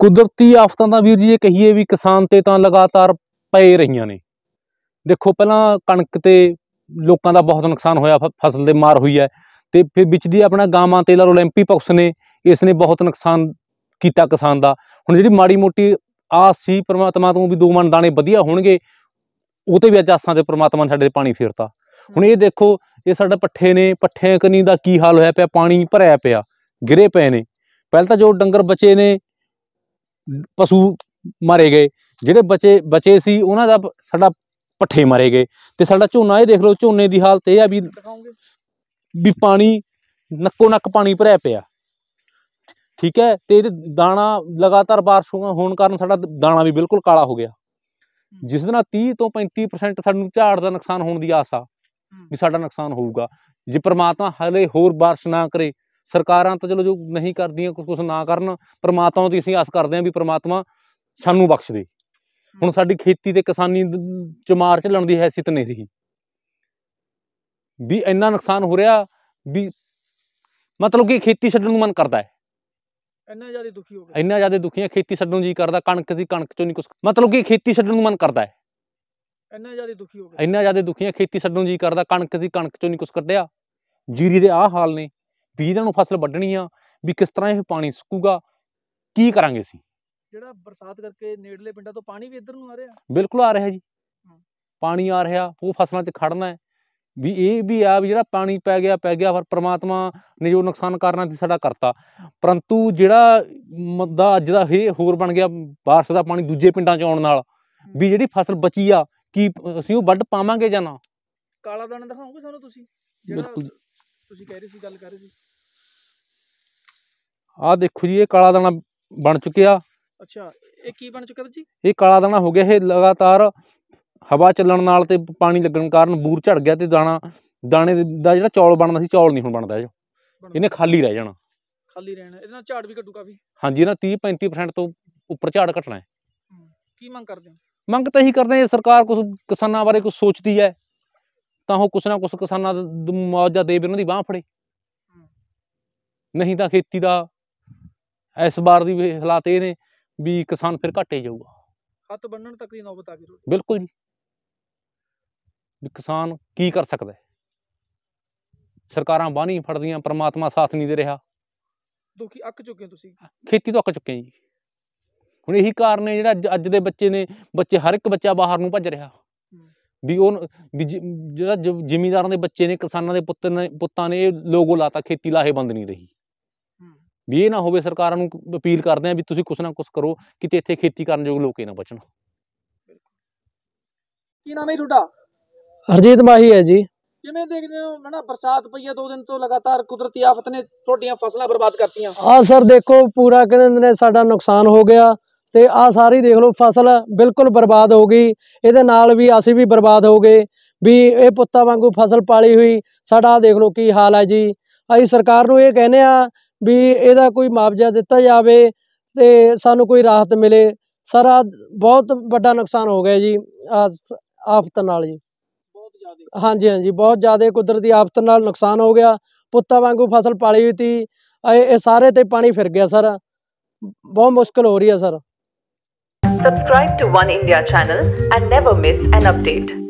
ਕੁਦਰਤੀ ਆਫਤਾਂ ਦਾ ਵੀਰ ਜੀ ਇਹ ਕਹੀਏ ਵੀ ਕਿਸਾਨ ਤੇ ਤਾਂ ਲਗਾਤਾਰ ਪਏ ਰਹੀਆਂ ਨੇ ਦੇਖੋ ਪਹਿਲਾਂ ਕਣਕ ਤੇ ਲੋਕਾਂ ਦਾ ਬਹੁਤ ਨੁਕਸਾਨ ਹੋਇਆ ਫਸਲ ਦੇ ਮਾਰ ਹੋਈ ਹੈ ਤੇ ਫਿਰ ਵਿੱਚ ਦੀ ਆਪਣਾ ਗਾਵਾਂ ਤੇ ਲਰ ਪਕਸ ਨੇ ਇਸ ਨੇ ਬਹੁਤ ਨੁਕਸਾਨ ਕੀਤਾ ਕਿਸਾਨ ਦਾ ਹੁਣ ਜਿਹੜੀ ਮਾੜੀ ਮੋਟੀ ਆਸ ਸੀ ਪ੍ਰਮਾਤਮਾ ਤੋਂ ਵੀ ਦੋ ਮਣ ਦਾਣੇ ਵਧੀਆ ਹੋਣਗੇ ਉਹ ਤੇ ਵੀ ਅਜਾਸਾਂ ਤੇ ਪ੍ਰਮਾਤਮਾ ਸਾਡੇ ਤੇ ਪਾਣੀ ਫੇਰਤਾ ਹੁਣ ਇਹ ਦੇਖੋ ਇਹ ਸਾਡਾ ਪੱਠੇ ਨੇ ਪੱਠੇ ਕਨੀ ਦਾ ਕੀ ਹਾਲ ਹੋਇਆ ਪਿਆ ਪਾਣੀ ਭਰਿਆ ਪਿਆ ਗਿਰੇ ਪਏ ਨੇ ਪਹਿਲਾਂ ਤਾਂ ਜੋ ਡੰਗਰ ਬਚੇ ਨੇ ਪਸ਼ੂ ਮਾਰੇ ਗਏ ਜਿਹੜੇ ਬਚੇ ਬਚੇ ਸੀ ਉਹਨਾਂ ਦਾ ਸਾਡਾ ਪੱਠੇ ਮਾਰੇ ਗਏ ਤੇ ਸਾਡਾ ਝੋਨਾ ਇਹ ਦੇਖ ਲਓ ਝੋਨੇ ਦੀ ਹਾਲਤ ਇਹ ਆ ਵੀ ਵੀ ਪਾਣੀ ਨੱਕੋ ਨੱਕ ਪਾਣੀ ਭਰਿਆ ਪਿਆ ਠੀਕ ਹੈ ਤੇ ਇਹ ਦਾਣਾ ਲਗਾਤਾਰ بارش ਹੋਣ ਕਾਰਨ ਸਾਡਾ ਦਾਣਾ ਵੀ ਬਿਲਕੁਲ ਕਾਲਾ ਹੋ ਗਿਆ ਜਿਸ ਨਾਲ 30 ਤੋਂ 35% ਸਾਨੂੰ ਝਾੜ ਦਾ ਨੁਕਸਾਨ ਹੋਣ ਦੀ ਆਸ ਆ ਵੀ ਸਾਡਾ ਨੁਕਸਾਨ ਹੋਊਗਾ ਜੇ ਪ੍ਰਮਾਤਮਾ ਹਲੇ ਹੋਰ بارش ਨਾ ਕਰੇ ਸਰਕਾਰਾਂ ਤਾਂ ਚਲੋ ਜੋ ਨਹੀਂ ਕਰਦੀਆਂ ਕੁਝ ਨਾ ਕਰਨ ਪਰਮਾਤਮਾ ਤੋਂ ਅਸੀਂ ਆਸ ਕਰਦੇ ਹਾਂ ਵੀ ਪਰਮਾਤਮਾ ਸਾਨੂੰ ਬਖਸ਼ ਦੇ ਹੁਣ ਸਾਡੀ ਖੇਤੀ ਤੇ ਕਿਸਾਨੀ ਚ ਮਾਰ ਚੱਲਣ ਦੀ ਹੈਸੀਅਤ ਨਹੀਂ ਰਹੀ ਵੀ ਇੰਨਾ ਨੁਕਸਾਨ ਹੋ ਰਿਹਾ ਵੀ ਮਤਲਬ ਕਿ ਖੇਤੀ ਛੱਡਣ ਨੂੰ ਮਨ ਕਰਦਾ ਹੈ ਇੰਨਾ ਜ਼ਿਆਦਾ ਦੁਖੀ ਹੋ ਗਿਆ ਇੰਨਾ ਜ਼ਿਆਦਾ ਦੁਖੀ ਹੈ ਖੇਤੀ ਛੱਡਣ ਨੂੰ ਜੀ ਕਰਦਾ ਕਣਕ ਸੀ ਕਣਕ ਚੋਂ ਨਹੀਂ ਕੁਝ ਮਤਲਬ ਕਿ ਖੇਤੀ ਛੱਡਣ ਨੂੰ ਮਨ ਕਰਦਾ ਹੈ ਇੰਨਾ ਜ਼ਿਆਦਾ ਦੁਖੀ ਹੋ ਗਿਆ ਇੰਨਾ ਜ਼ਿਆਦਾ ਦੁਖੀ ਹੈ ਖੇਤੀ ਛੱਡਣ ਨੂੰ ਜੀ ਕਰਦਾ ਕਣਕ ਸੀ ਕਣਕ ਚੋਂ ਨਹੀਂ ਕੁਝ ਕੱਢਿਆ ਜੀਰੀ ਦੇ ਆਹ ਹਾਲ ਨੇ ਵੀ ਇਹਨਾਂ ਨੂੰ ਫਸਲ ਵੱਢਣੀ ਆ ਵੀ ਕਿਸ ਤਰ੍ਹਾਂ ਇਹ ਪਾਣੀ ਸੁੱਕੂਗਾ ਕੀ ਕਰਾਂਗੇ ਅਸੀਂ ਜਿਹੜਾ ਬਰਸਾਤ ਕਰਕੇ ਨੇੜਲੇ ਪਿੰਡਾਂ ਤੋਂ ਪਾਣੀ ਵੀ ਇੱਧਰ ਨੂੰ ਆ ਰਿਹਾ ਬਿਲਕੁਲ ਆ ਰਿਹਾ ਜੀ ਪਾਣੀ ਆ ਰਿਹਾ ਉਹ ਫਸਲਾਂ 'ਚ ਖੜਨਾ ਹੈ ਵੀ ਇਹ ਵੀ ਆ ਵੀ ਜਿਹੜਾ ਪਾਣੀ ਪੈ ਗਿਆ ਪੈ ਗਿਆ ਪਰ ਪ੍ਰਮਾਤਮਾ ਨੇ ਜੋ ਨੁਕਸਾਨ ਕਰਨਾ ਸੀ ਸਾਡਾ ਕਰਤਾ ਪਰੰਤੂ ਜਿਹੜਾ ਮੁੱਦਾ ਅੱਜ ਦਾ ਇਹ ਹੋਰ ਬਣ ਗਿਆ ਬਾਰਸ ਦਾ ਪਾਣੀ ਦੂਜੇ ਪਿੰਡਾਂ 'ਚ ਆਉਣ ਨਾਲ ਵੀ ਜਿਹੜੀ ਫਸਲ ਬਚੀ ਆ ਕੀ ਅਸੀਂ ਉਹ ਵੱਢ ਪਾਵਾਂਗੇ ਜਾਂ ਨਾ ਕਾਲਾ ਦਾਣਾ ਦਿਖਾਓਗੇ ਸਾਨੂੰ ਤੁਸੀਂ ਬਿਲਕੁਲ ਤੁਸੀਂ ਕਹਿ ਰਹੇ ਸੀ ਗੱਲ ਕਰ ਰਹੇ ਸੀ ਆ ਦੇਖੋ ਜੀ ਇਹ ਕਾਲਾ ਦਾਣਾ ਬਣ ਚੁੱਕਿਆ ਅੱਛਾ ਇਹ ਕੀ ਬਣ ਚੁੱਕਿਆ ਬੱਜੀ ਇਹ ਕਾਲਾ ਦਾਣਾ ਹੋ ਗਿਆ ਇਹ ਲਗਾਤਾਰ ਹਵਾ ਚੱਲਣ ਨਾਲ ਤੇ ਪਾਣੀ ਲੱਗਣ ਕਾਰਨ ਬੂਰ ਝੜ ਗਿਆ ਤੇ ਦਾਣਾ ਦਾਣੇ ਦਾ ਜਿਹੜਾ ਚੌਲ ਬਣਦਾ ਸੀ ਚੌਲ ਨਹੀਂ ਹੁਣ ਬਣਦਾ ਇਹ ਇਹਨੇ ਖਾਲੀ ਰਹਿ ਜਾਣਾ ਖਾਲੀ ਰਹਿਣਾ ਇਹਦੇ ਨਾਲ ਝਾੜ ਵੀ ਘਟੂ ਕਾਫੀ ਹਾਂਜੀ ਨਾ 30 35% ਤੋਂ ਉੱਪਰ ਝਾੜ ਘਟਣਾ ਹੈ ਕੀ ਮੰਗ ਕਰਦੇ ਹੋ ਮੰਗ ਤਾਂ ਇਹੀ ਕਰਦੇ ਆ ਸਰਕਾਰ ਕੁਝ ਕਿਸਾਨਾਂ ਬਾਰੇ ਕੁਝ ਸੋਚਦੀ ਹੈ ਤਾਂ ਉਹ ਕੁਛ ਨਾ ਕੁਛ ਕਿਸਾਨਾਂ ਦਾ ਮੌਜਾ ਦੇ ਵੀ ਉਹਨਾਂ ਦੀ ਬਾਹ ਫੜੇ ਨਹੀਂ ਤਾਂ ਖੇਤੀ ਦਾ ਇਸ ਵਾਰ ਦੀ ਹਾਲਾਤ ਇਹ ਨੇ ਵੀ ਕਿਸਾਨ ਫਿਰ ਘਾਟੇ ਜਾਊਗਾ ਹੱਥ ਬੰਨਣ ਤੱਕ ਦੀ ਨੌਬਤ ਆ ਗਈ ਬਿਲਕੁਲ ਜੀ ਵੀ ਕਿਸਾਨ ਕੀ ਕਰ ਸਕਦਾ ਹੈ ਸਰਕਾਰਾਂ ਬਾਹ ਨਹੀਂ ਫੜਦੀਆਂ ਪ੍ਰਮਾਤਮਾ ਸਾਥ ਨਹੀਂ ਦੇ ਰਿਹਾ ਦੁਖੀ ਅੱਕ ਚੁੱਕੇ ਤੁਸੀਂ ਖੇਤੀ ਤੋਂ ਅੱਕ ਚੁੱਕੇ ਜੀ ਹੁਣ ਇਹੀ ਕਾਰਨ ਹੈ ਜਿਹੜਾ ਅੱਜ ਦੇ ਬੱਚੇ ਨੇ ਬੱਚੇ ਹਰ ਇੱਕ ਬੱਚਾ ਬਾਹਰ ਨੂੰ ਭੱਜ ਰਿਹਾ ਵੀ ਉਹ ਜਿਹੜਾ ਜ਼ਿਮੀਦਾਰਾਂ ਜ਼ਿਮੀਂਦਾਰਾਂ ਦੇ ਬੱਚੇ ਨੇ ਕਿਸਾਨਾਂ ਦੇ ਪੁੱਤ ਨੇ ਪੁੱਤਾਂ ਨੇ ਇਹ ਲੋਗੋ ਲਾਤਾ ਖੇਤੀ ਲਾਹੇ ਬੰਦ ਨਹੀਂ ਰਹੀ ਵੀ ਇਹ ਨਾ ਹੋਵੇ ਸਰਕਾਰਾਂ ਨੂੰ ਅਪੀਲ ਕਰਦੇ ਆ ਵੀ ਤੁਸੀਂ ਕੁਛ ਨਾ ਕੁਛ ਕਰੋ ਕਿਤੇ ਇੱਥੇ ਖੇਤੀ ਕਰਨ ਯੋਗ ਲੋਕੇ ਨਾ ਬਚਣ ਕੀ ਨਾਮ ਹੈ ਤੁਹਾਡਾ ਹਰਜੀਤ ਮਾਹੀ ਹੈ ਜੀ ਕਿਵੇਂ ਦੇਖਦੇ ਹੋ ਨਾ ਬਰਸਾਤ ਪਈ ਹੈ ਦੋ ਦਿਨ ਤੋਂ ਲਗਾਤਾਰ ਕੁਦਰਤੀ ਆਫਤ ਨੇ ਤੁਹਾਡੀਆਂ ਫਸਲਾਂ ਬਰਬਾਦ ਕਰਤੀਆਂ ਆ ਸਰ ਦੇਖੋ ਪੂਰਾ ਕਹਿੰਦੇ ਨੇ ਸਾਡਾ ਨੁਕਸਾਨ ਹੋ ਗਿਆ ਤੇ ਆ ਸਾਰੀ ਦੇਖ ਲਓ ਫਸਲ ਬਿਲਕੁਲ ਬਰਬਾਦ ਹੋ ਗਈ ਇਹਦੇ ਨਾਲ ਵੀ ਅਸੀਂ ਵੀ ਬਰਬਾਦ ਹੋ ਗਏ ਵੀ ਇਹ ਪੁੱਤਾਂ ਵਾਂਗੂ ਫਸਲ ਪਾਲੀ ਹੋਈ ਸਾਡਾ ਦੇਖ ਲਓ ਕੀ ਹਾਲ ਹੈ ਜੀ ਅਸੀਂ ਸਰਕਾਰ ਨੂੰ ਇਹ ਕਹਿੰਦੇ ਆ ਵੀ ਇਹਦਾ ਕੋਈ ਮੁਆਵਜ਼ਾ ਦਿੱਤਾ ਜਾਵੇ ਤੇ ਸਾਨੂੰ ਕੋਈ ਰਾਹਤ ਮਿਲੇ ਸਾਰਾ ਬਹੁਤ ਵੱਡਾ ਨੁਕਸਾਨ ਹੋ ਗਿਆ ਜੀ ਆਫਤ ਨਾਲ ਜੀ ਬਹੁਤ ਜ਼ਿਆਦਾ ਹਾਂਜੀ ਹਾਂਜੀ ਬਹੁਤ ਜ਼ਿਆਦਾ ਕੁਦਰਤੀ ਆਫਤ ਨਾਲ ਨੁਕਸਾਨ ਹੋ ਗਿਆ ਪੁੱਤਾਂ ਵਾਂਗੂ ਫਸਲ ਪਾਲੀ ਹੋਈ ਸੀ ਇਹ ਸਾਰੇ ਤੇ ਪਾਣੀ ਫਿਰ ਗਿਆ ਸਰ ਬਹੁਤ ਮੁਸ਼ਕਲ ਹੋ ਰਹੀ ਹੈ sir Subscribe to One India channel and never miss an update.